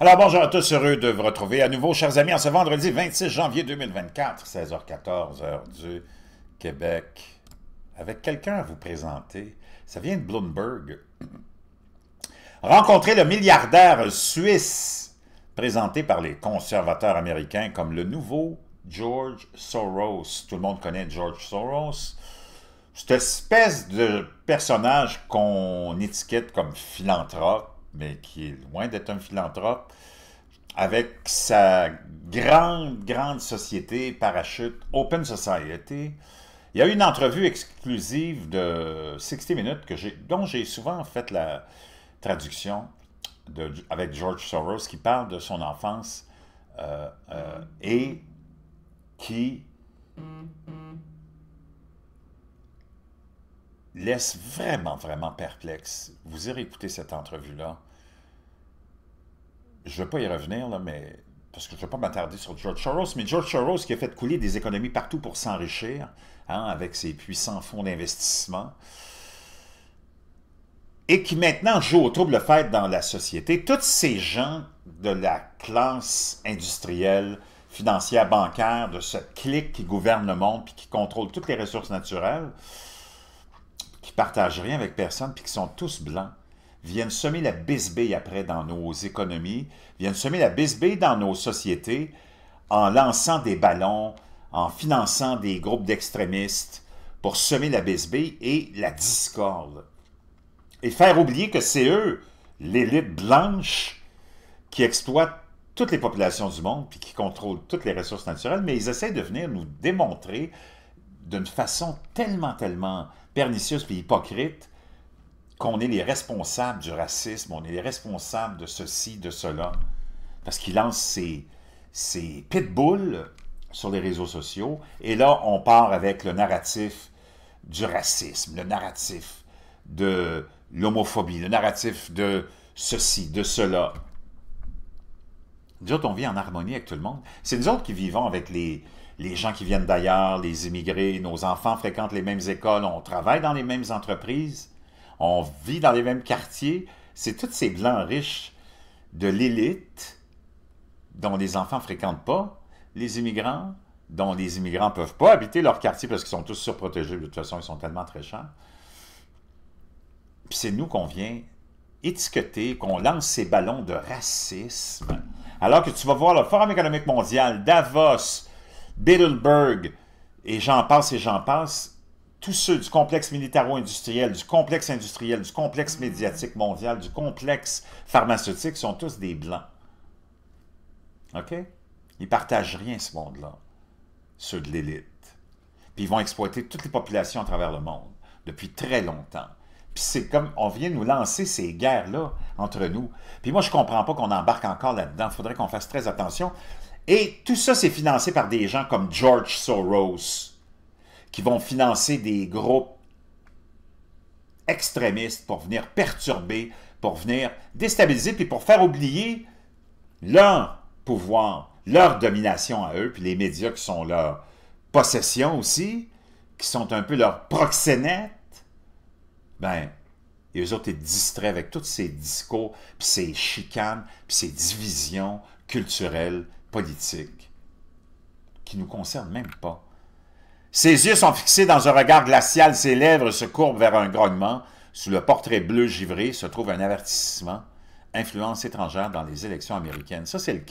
Alors bonjour à tous, heureux de vous retrouver à nouveau, chers amis, en ce vendredi 26 janvier 2024, 16h14, heure du Québec, avec quelqu'un à vous présenter. Ça vient de Bloomberg. Rencontrer le milliardaire suisse présenté par les conservateurs américains comme le nouveau George Soros. Tout le monde connaît George Soros. Cette espèce de personnage qu'on étiquette comme philanthrope, mais qui est loin d'être un philanthrope, avec sa grande, grande société parachute, Open Society. Il y a eu une entrevue exclusive de 60 minutes que dont j'ai souvent fait la traduction avec George Soros qui parle de son enfance euh, euh, et qui mm. laisse vraiment, vraiment perplexe. Vous irez écouter cette entrevue-là. Je ne vais pas y revenir, mais parce que je ne veux pas m'attarder sur George Soros, mais George Soros qui a fait couler des économies partout pour s'enrichir, hein, avec ses puissants fonds d'investissement, et qui maintenant joue au trouble fait dans la société. Tous ces gens de la classe industrielle, financière, bancaire, de cette clique qui gouverne le monde, et qui contrôle toutes les ressources naturelles, partagent rien avec personne, puis qui sont tous blancs, viennent semer la bisbille après dans nos économies, viennent semer la bisbille dans nos sociétés en lançant des ballons, en finançant des groupes d'extrémistes pour semer la bisbille et la discorde. Et faire oublier que c'est eux, l'élite blanche, qui exploitent toutes les populations du monde puis qui contrôlent toutes les ressources naturelles, mais ils essaient de venir nous démontrer d'une façon tellement, tellement pernicieuse et hypocrite qu'on est les responsables du racisme, on est les responsables de ceci, de cela, parce qu'il lance ses, ses pitbulls sur les réseaux sociaux, et là, on part avec le narratif du racisme, le narratif de l'homophobie, le narratif de ceci, de cela. Nous autres, on vit en harmonie avec tout le monde. C'est nous autres qui vivons avec les, les gens qui viennent d'ailleurs, les immigrés, nos enfants fréquentent les mêmes écoles, on travaille dans les mêmes entreprises, on vit dans les mêmes quartiers. C'est tous ces blancs riches de l'élite dont les enfants fréquentent pas, les immigrants, dont les immigrants ne peuvent pas habiter leur quartier parce qu'ils sont tous surprotégés, de toute façon, ils sont tellement très chers. Puis c'est nous qu'on vient étiqueter, qu'on lance ces ballons de racisme. Alors que tu vas voir le Forum économique mondial, Davos, Biddleberg, et j'en passe et j'en passe, tous ceux du complexe militaro-industriel, du complexe industriel, du complexe médiatique mondial, du complexe pharmaceutique sont tous des blancs. OK? Ils partagent rien, ce monde-là. Ceux de l'élite. Puis ils vont exploiter toutes les populations à travers le monde depuis très longtemps. Puis c'est comme on vient nous lancer ces guerres-là entre nous. Puis moi, je ne comprends pas qu'on embarque encore là-dedans. Il faudrait qu'on fasse très attention. Et tout ça, c'est financé par des gens comme George Soros, qui vont financer des groupes extrémistes pour venir perturber, pour venir déstabiliser, puis pour faire oublier leur pouvoir, leur domination à eux, puis les médias qui sont leur possession aussi, qui sont un peu leurs proxénètes. Ben, et eux autres étaient distraits avec tous ces discours, puis ces chicanes, puis ces divisions culturelles politique qui ne nous concerne même pas. Ses yeux sont fixés dans un regard glacial, ses lèvres se courbent vers un grognement. Sous le portrait bleu givré se trouve un avertissement influence étrangère dans les élections américaines. Ça, c'est le,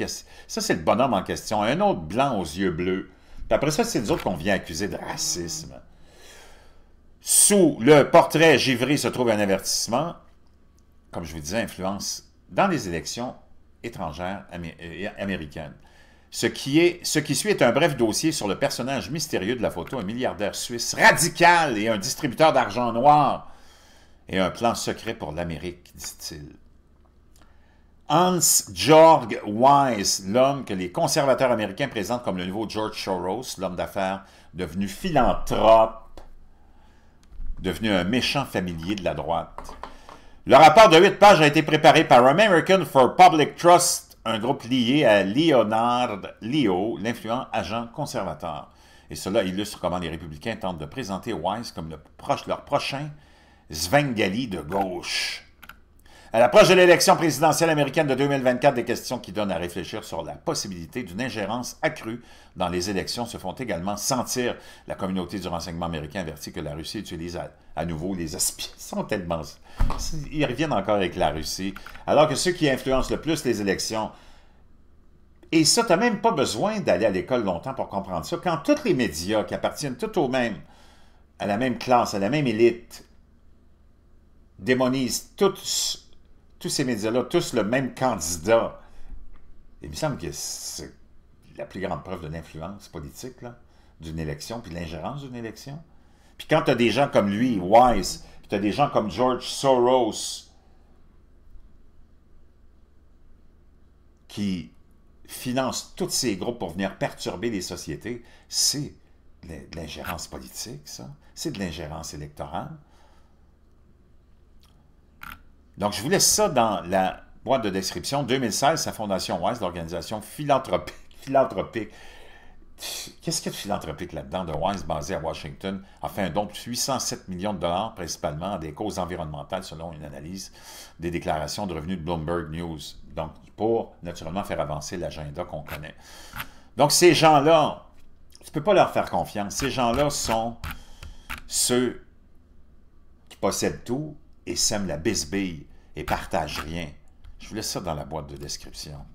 le bonhomme en question. Un autre blanc aux yeux bleus. Puis après ça, c'est nous autres qu'on vient accuser de racisme. Sous le portrait givré se trouve un avertissement, comme je vous disais, influence dans les élections étrangère euh, américaine. Ce qui, est, ce qui suit est un bref dossier sur le personnage mystérieux de la photo, un milliardaire suisse radical et un distributeur d'argent noir, et un plan secret pour l'Amérique, dit-il. Hans-Georg Weiss, l'homme que les conservateurs américains présentent comme le nouveau George Soros, l'homme d'affaires devenu philanthrope, devenu un méchant familier de la droite. Le rapport de 8 pages a été préparé par American for Public Trust, un groupe lié à Leonard Leo, l'influent agent conservateur. Et cela illustre comment les républicains tentent de présenter Wise comme le proche, leur prochain Svengali de gauche. À l'approche de l'élection présidentielle américaine de 2024, des questions qui donnent à réfléchir sur la possibilité d'une ingérence accrue dans les élections se font également sentir. La communauté du renseignement américain avertit que la Russie utilise à, nouveau les espions. sont tellement... Ils reviennent encore avec la Russie. Alors que ceux qui influencent le plus les élections... Et ça, tu n'as même pas besoin d'aller à l'école longtemps pour comprendre ça. Quand tous les médias qui appartiennent tout au même, à la même classe, à la même élite, démonisent tous tous ces médias-là, tous le même candidat. Il me semble que c'est la plus grande preuve de l'influence politique d'une élection, puis de l'ingérence d'une élection. Puis quand tu as des gens comme lui, Wise, puis tu as des gens comme George Soros, qui financent tous ces groupes pour venir perturber les sociétés, c'est de l'ingérence politique, ça. C'est de l'ingérence électorale. Donc, je vous laisse ça dans la boîte de description. 2016, sa fondation Wise, l'organisation philanthropique. philanthropique. Qu'est-ce qu'il y a de philanthropique là-dedans de Wise, basé à Washington, a fait un don de 807 millions de dollars, principalement à des causes environnementales, selon une analyse des déclarations de revenus de Bloomberg News. Donc, pour naturellement faire avancer l'agenda qu'on connaît. Donc, ces gens-là, tu ne peux pas leur faire confiance. Ces gens-là sont ceux qui possèdent tout, et sème la bisbille et partage rien. Je vous laisse ça dans la boîte de description.